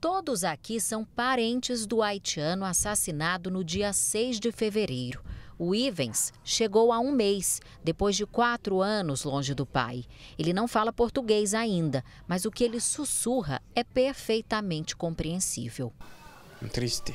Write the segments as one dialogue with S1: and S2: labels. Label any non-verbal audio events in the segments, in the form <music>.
S1: Todos aqui são parentes do haitiano assassinado no dia 6 de fevereiro. O Ivens chegou há um mês, depois de quatro anos longe do pai. Ele não fala português ainda, mas o que ele sussurra é perfeitamente compreensível. Triste.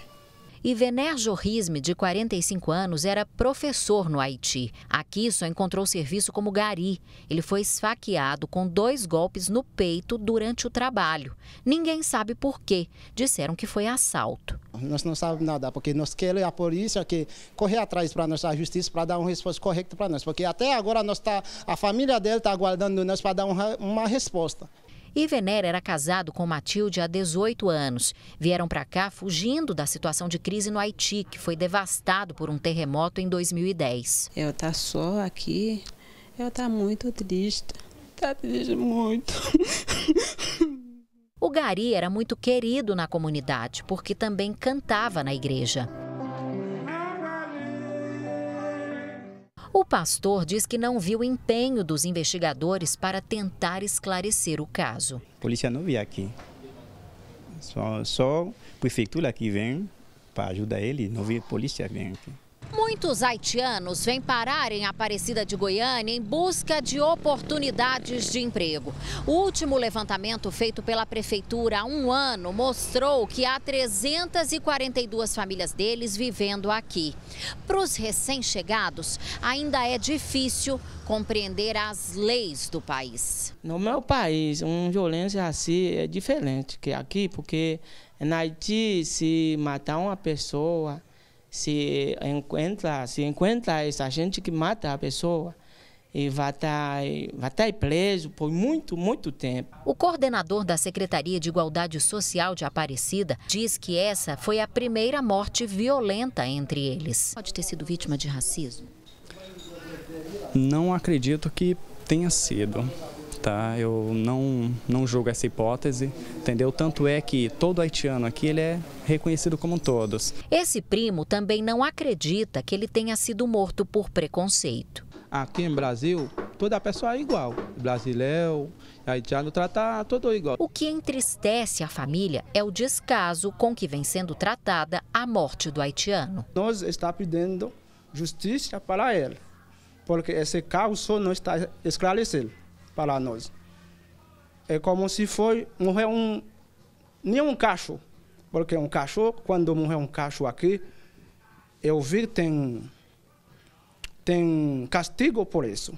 S1: E Jorrisme, de 45 anos, era professor no Haiti. Aqui só encontrou serviço como gari. Ele foi esfaqueado com dois golpes no peito durante o trabalho. Ninguém sabe por quê. Disseram que foi assalto. Nós não sabemos nada, porque nós queremos a polícia que correr atrás para nós, a justiça, para dar uma resposta correta para nós. Porque até agora nós tá, a família dele está aguardando nós para dar uma, uma resposta. Ivener era casado com Matilde há 18 anos. Vieram para cá fugindo da situação de crise no Haiti, que foi devastado por um terremoto em 2010. Eu tá só aqui, eu tá muito triste. Tá triste muito. <laughs> O Gari era muito querido na comunidade, porque também cantava na igreja. O pastor diz que não viu empenho dos investigadores para tentar esclarecer o caso.
S2: A polícia não veio aqui. Só, só a prefeitura que vem para ajudar ele, não viu a polícia vem aqui.
S1: Muitos haitianos vêm parar em Aparecida de Goiânia em busca de oportunidades de emprego. O último levantamento feito pela prefeitura há um ano mostrou que há 342 famílias deles vivendo aqui. Para os recém-chegados, ainda é difícil compreender as leis do país.
S2: No meu país, uma violência assim é diferente que aqui, porque na Haiti, se matar uma pessoa se encontra, se encontra essa gente que mata a pessoa, e vai estar, tá, vai estar tá preso por muito, muito tempo.
S1: O coordenador da Secretaria de Igualdade Social de Aparecida diz que essa foi a primeira morte violenta entre eles. Pode ter sido vítima de racismo?
S2: Não acredito que tenha sido tá? Eu não, não julgo essa hipótese, entendeu? Tanto é que todo haitiano aqui ele é reconhecido como todos.
S1: Esse primo também não acredita que ele tenha sido morto por preconceito.
S2: Aqui em Brasil, toda pessoa é igual.
S1: Brasileiro, haitiano, trata todo igual. O que entristece a família é o descaso com que vem sendo tratada a morte do haitiano. Nós estamos pedindo
S2: justiça para ele, porque esse caso não está esclarecido para nós. É como se foi morrer um nem um cachorro, porque um cachorro quando morrer um cachorro aqui, eu vi tem tem castigo por isso.